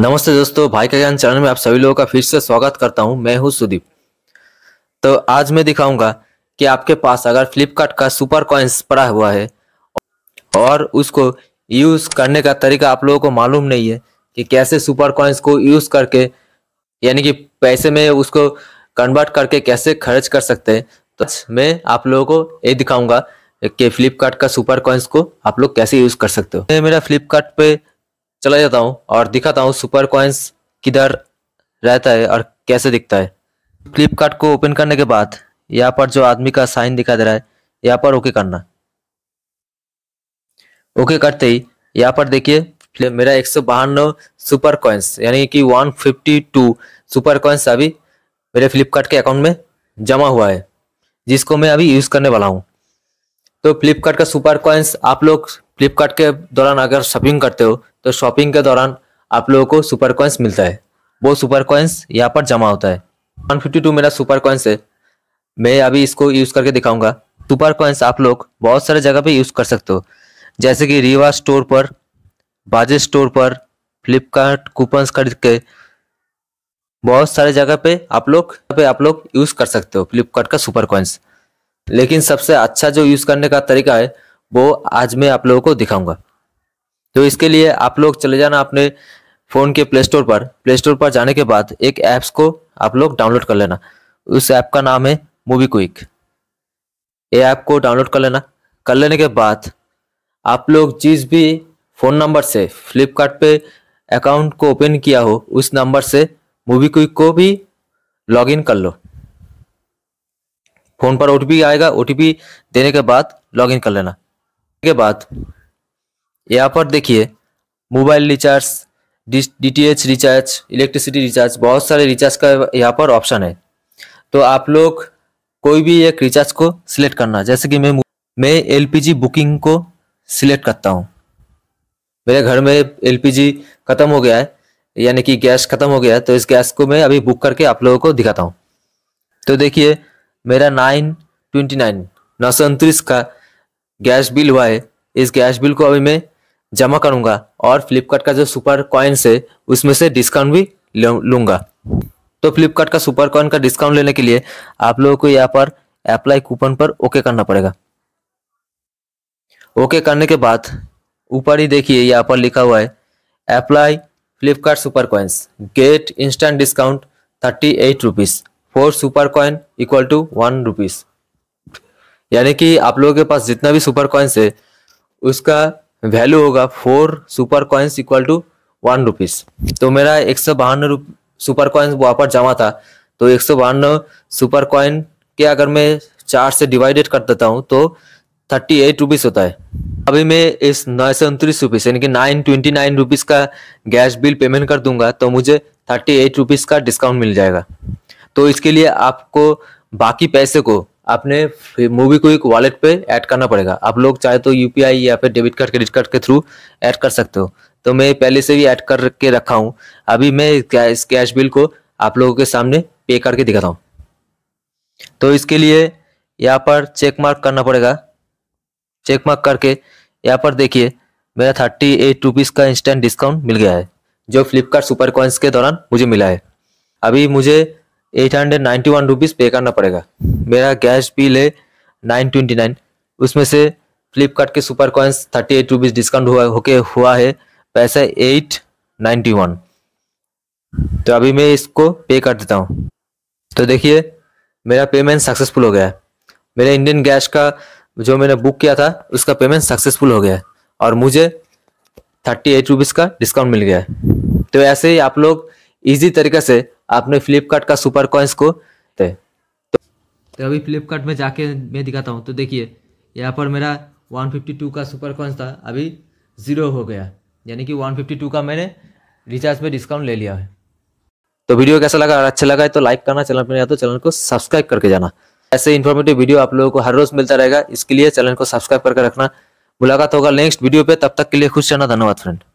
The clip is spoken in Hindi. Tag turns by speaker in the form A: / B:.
A: नमस्ते दोस्तों भाई का ज्ञान चैनल में आप सभी लोगों का फिर से स्वागत करता हूं मैं हूं सुदीप तो आज मैं दिखाऊंगा कि आपके पास अगर फ्लिपकार्ट का सुपर कॉइंस पड़ा हुआ है और उसको यूज करने का तरीका आप लोगों को मालूम नहीं है कि कैसे सुपर कॉइंस को यूज करके यानी कि पैसे में उसको कन्वर्ट करके कैसे खर्च कर सकते हैं तो मैं आप लोगों को ये दिखाऊंगा कि फ्लिपकार्ट का सुपर कॉइंस को आप लोग कैसे यूज कर सकते हो मेरा फ्लिपकार्ट चला जाता हूँ और दिखाता हूँ सुपर कॉइन्स किधर रहता है और कैसे दिखता है फ्लिपकार्ट को ओपन करने के बाद यहाँ पर जो आदमी का साइन दिखा दे रहा है यहाँ पर ओके करना ओके करते ही यहाँ पर देखिए मेरा एक सौ बहानवे सुपर कॉइन्स यानी कि one fifty two super coins अभी मेरे फ्लिपकार्ट के अकाउंट में जमा हुआ है जिसको मैं अभी यूज़ करने वाला हूँ तो फ्लिपकार्ट का सुपर कॉइन्स आप लोग फ्लिपकार्ट के दौरान अगर शॉपिंग करते हो तो शॉपिंग के दौरान आप लोगों को सुपर कॉइंस मिलता है वो सुपर कॉइंस यहाँ पर जमा होता है वन फिफ्टी टू मेरा सुपर कॉइंस है मैं अभी इसको यूज़ करके दिखाऊंगा सुपर कॉइंस आप लोग बहुत सारे जगह पे यूज़ कर सकते हो जैसे कि रीवा स्टोर पर बाजे स्टोर पर फ्लिपकार्ट कूपन्स खरीद के बहुत सारे जगह पे आप लोग पे आप लोग यूज़ कर सकते हो फ्लिपकार्ट का सुपर कॉइंस लेकिन सबसे अच्छा जो यूज़ करने का तरीका है वो आज मैं आप लोगों को दिखाऊंगा तो इसके लिए आप लोग चले जाना अपने फ़ोन के प्ले स्टोर पर प्ले स्टोर पर जाने के बाद एक ऐप्स को आप लोग डाउनलोड कर लेना उस ऐप का नाम है मूवी क्विक ये ऐप को डाउनलोड कर लेना कर लेने के बाद आप लोग जिस भी फ़ोन नंबर से फ्लिपकार्ट अकाउंट को ओपन किया हो उस नंबर से मूवी क्विक को भी लॉगिन कर लो फ़ोन पर ओ आएगा ओ देने के बाद लॉगिन कर लेना के बाद यहाँ पर देखिए mobile recharge D T H recharge electricity recharge बहुत सारे रिचार्ज का यहाँ पर ऑप्शन है तो आप लोग कोई भी एक रिचार्ज को सिलेक्ट करना जैसे कि मैं मैं एलपीजी बुकिंग को सिलेक्ट करता हूँ मेरे घर में एलपीजी ख़त्म हो गया है यानी कि गैस ख़त्म हो गया है तो इस गैस को मैं अभी बुक करके आप लोगों को दिखाता हूँ तो देखिए मेरा नाइन ट्वेंटी नाइन नौ सौ उनतीस का गैस बिल हुआ है इस गैस बिल को अभी मैं जमा करूंगा और फ्लिपकार्ट का जो सुपर कॉइन्स है उसमें से डिस्काउंट भी लूंगा तो फ्लिपकार्ट का सुपर कॉइन का डिस्काउंट लेने के लिए आप लोगों को यहाँ पर अप्लाई कूपन पर ओके करना पड़ेगा ओके करने के बाद ऊपर ही देखिए यहाँ पर लिखा हुआ है apply Flipkart super coins get instant discount thirty eight rupees four super coin equal to one rupees यानी कि आप लोगों के पास जितना भी सुपर कॉइन्स है उसका वैल्यू होगा four super coins equal to one rupees तो मेरा एक सौ बहानवे सुपर कॉइन्स वहाँ पर जमा था तो एक सौ बहानवे सुपर कॉइन के अगर मैं चार से डिवाइडेड कर देता हूँ तो थर्टी एट रुपीज़ होता है अभी मैं इस नौ सौ उनतीस रुपीज़ यानी कि नाइन ट्वेंटी नाइन रुपीज़ का गैस बिल पेमेंट कर दूंगा तो मुझे थर्टी एट रुपीज़ का डिस्काउंट मिल जाएगा तो इसके लिए आपको बाकी पैसे को आपने मूवी को एक वॉलेट पे ऐड करना पड़ेगा आप लोग चाहे तो यूपीआई या फिर डेबिट कार्ड क्रेडिट कार्ड के थ्रू ऐड कर सकते हो तो मैं पहले से भी ऐड करके रखा हूँ अभी मैं इस कैश बिल को आप लोगों के सामने पे करके दिखाता हूँ तो इसके लिए यहाँ पर चेक मार्क करना पड़ेगा चेक मार्क करके यहाँ पर देखिए मेरा थर्टी एट रुपीज़ का इंस्टेंट डिस्काउंट मिल गया है जो फ्लिपकार्ट सुपर कॉइंस के दौरान मुझे मिला है अभी मुझे eight hundred ninety one rupees pay करना पड़ेगा मेरा गैस बिल है नाइन ट्वेंटी नाइन उसमें से फ्लिपकार्ट के super coins thirty eight rupees discount हुआ होके हुआ है पैसा एट नाइन्टी वन तो अभी मैं इसको पे कर देता हूँ तो देखिए मेरा पेमेंट सक्सेसफुल हो गया है मेरे इंडियन गैस का जो मैंने बुक किया था उसका पेमेंट सक्सेसफुल हो गया है और मुझे थर्टी एट रुपीज़ का डिस्काउंट मिल गया है तो ऐसे ही आप लोग इजी तरीके से आपने फ्लिपकार्ट का सुपर कॉइंस को तो, तो अभी फ्लिपकार्ट में जाके मैं दिखाता हूँ तो देखिए यहाँ पर मेरा 152 का सुपर कॉइंस था अभी ज़ीरो हो गया यानी कि 152 का मैंने रिचार्ज में डिस्काउंट ले लिया है तो वीडियो कैसा लगा अगर अच्छा लगा है तो लाइक करना चैनल पर नहीं तो चैनल को सब्सक्राइब करके जाना ऐसे इन्फॉर्मेटिव वीडियो आप लोगों को हर रोज मिलता रहेगा इसके लिए चैनल को सब्सक्राइब करके रखना मुलाकात होगा नेक्स्ट वीडियो पे तब तक के लिए खुश रहना धन्यवाद फ्रेंड